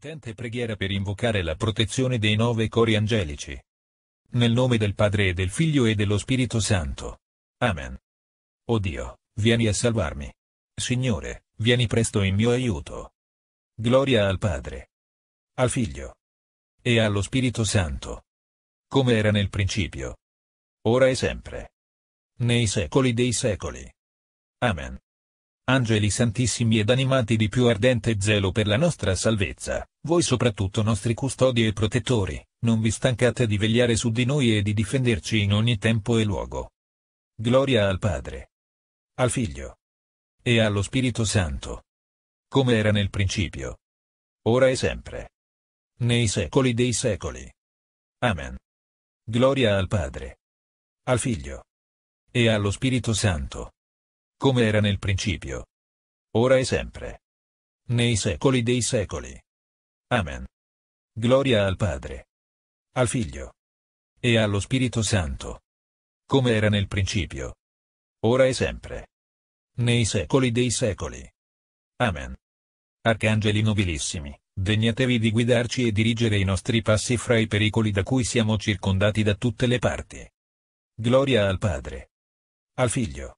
potente preghiera per invocare la protezione dei nove cori angelici. Nel nome del Padre e del Figlio e dello Spirito Santo. Amen. O oh Dio, vieni a salvarmi. Signore, vieni presto in mio aiuto. Gloria al Padre, al Figlio e allo Spirito Santo. Come era nel principio. Ora e sempre. Nei secoli dei secoli. Amen angeli santissimi ed animati di più ardente zelo per la nostra salvezza, voi soprattutto nostri custodi e protettori, non vi stancate di vegliare su di noi e di difenderci in ogni tempo e luogo. Gloria al Padre, al Figlio e allo Spirito Santo, come era nel principio, ora e sempre, nei secoli dei secoli. Amen. Gloria al Padre, al Figlio e allo Spirito Santo come era nel principio. Ora e sempre. Nei secoli dei secoli. Amen. Gloria al Padre. Al Figlio. E allo Spirito Santo. Come era nel principio. Ora e sempre. Nei secoli dei secoli. Amen. Arcangeli nobilissimi, degnatevi di guidarci e dirigere i nostri passi fra i pericoli da cui siamo circondati da tutte le parti. Gloria al Padre. Al Figlio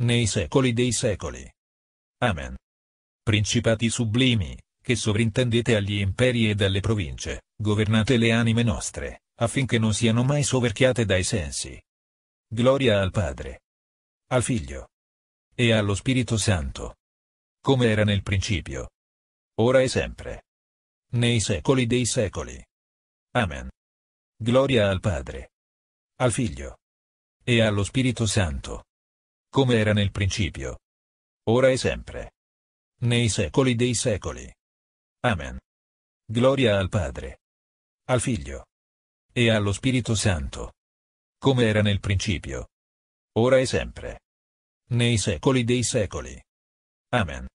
nei secoli dei secoli. Amen. Principati sublimi, che sovrintendete agli imperi e dalle province, governate le anime nostre, affinché non siano mai soverchiate dai sensi. Gloria al Padre, al Figlio e allo Spirito Santo, come era nel principio, ora e sempre, nei secoli dei secoli. Amen. Gloria al Padre, al Figlio e allo Spirito Santo come era nel principio. Ora e sempre. Nei secoli dei secoli. Amen. Gloria al Padre. Al Figlio. E allo Spirito Santo. Come era nel principio. Ora e sempre. Nei secoli dei secoli. Amen.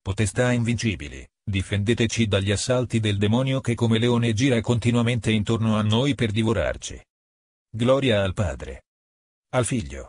Potestà invincibili, difendeteci dagli assalti del demonio che come leone gira continuamente intorno a noi per divorarci. Gloria al Padre. Al Figlio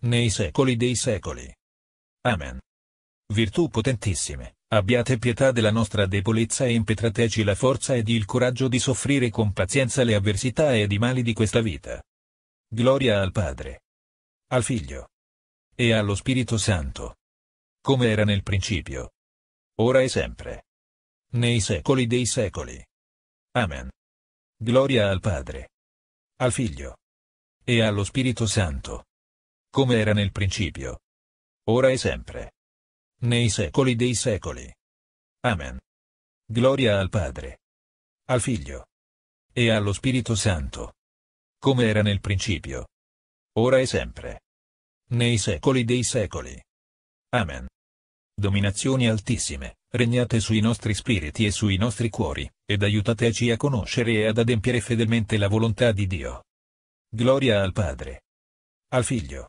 nei secoli dei secoli. Amen. Virtù potentissime, abbiate pietà della nostra debolezza e impetrateci la forza ed il coraggio di soffrire con pazienza le avversità ed i mali di questa vita. Gloria al Padre, al Figlio e allo Spirito Santo, come era nel principio, ora e sempre, nei secoli dei secoli. Amen. Gloria al Padre, al Figlio e allo Spirito Santo come era nel principio. Ora e sempre. Nei secoli dei secoli. Amen. Gloria al Padre. Al Figlio. E allo Spirito Santo. Come era nel principio. Ora e sempre. Nei secoli dei secoli. Amen. Dominazioni altissime, regnate sui nostri spiriti e sui nostri cuori, ed aiutateci a conoscere e ad adempiere fedelmente la volontà di Dio. Gloria al Padre. Al Figlio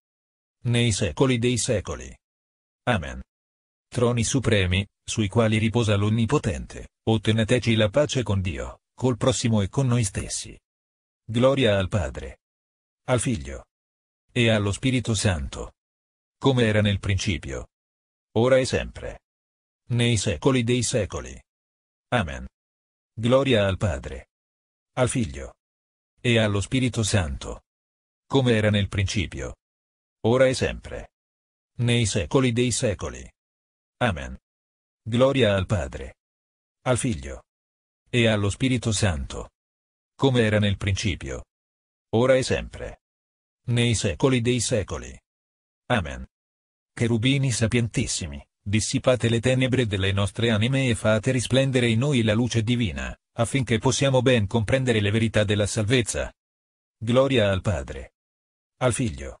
nei secoli dei secoli. Amen. Troni supremi, sui quali riposa l'Onnipotente, otteneteci la pace con Dio, col prossimo e con noi stessi. Gloria al Padre, al Figlio e allo Spirito Santo, come era nel principio, ora e sempre, nei secoli dei secoli. Amen. Gloria al Padre, al Figlio e allo Spirito Santo, come era nel principio, ora e sempre. Nei secoli dei secoli. Amen. Gloria al Padre, al Figlio e allo Spirito Santo, come era nel principio, ora e sempre, nei secoli dei secoli. Amen. Cherubini sapientissimi, dissipate le tenebre delle nostre anime e fate risplendere in noi la luce divina, affinché possiamo ben comprendere le verità della salvezza. Gloria al Padre, al Figlio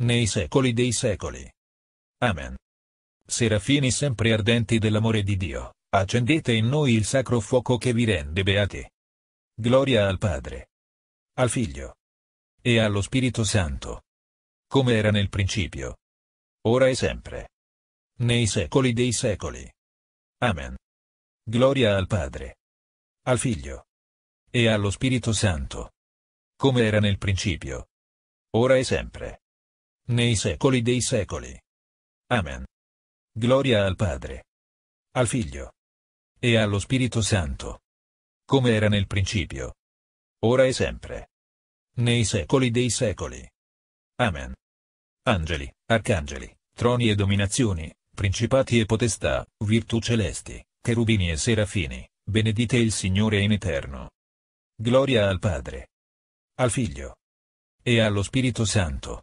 nei secoli dei secoli. Amen. Serafini sempre ardenti dell'amore di Dio, accendete in noi il sacro fuoco che vi rende beati. Gloria al Padre, al Figlio e allo Spirito Santo, come era nel principio, ora e sempre, nei secoli dei secoli. Amen. Gloria al Padre, al Figlio e allo Spirito Santo, come era nel principio, ora e sempre nei secoli dei secoli. Amen. Gloria al Padre, al Figlio e allo Spirito Santo, come era nel principio, ora e sempre, nei secoli dei secoli. Amen. Angeli, arcangeli, troni e dominazioni, principati e potestà, virtù celesti, cherubini e serafini, benedite il Signore in eterno. Gloria al Padre, al Figlio e allo Spirito Santo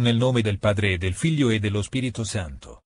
Nel nome del Padre e del Figlio e dello Spirito Santo.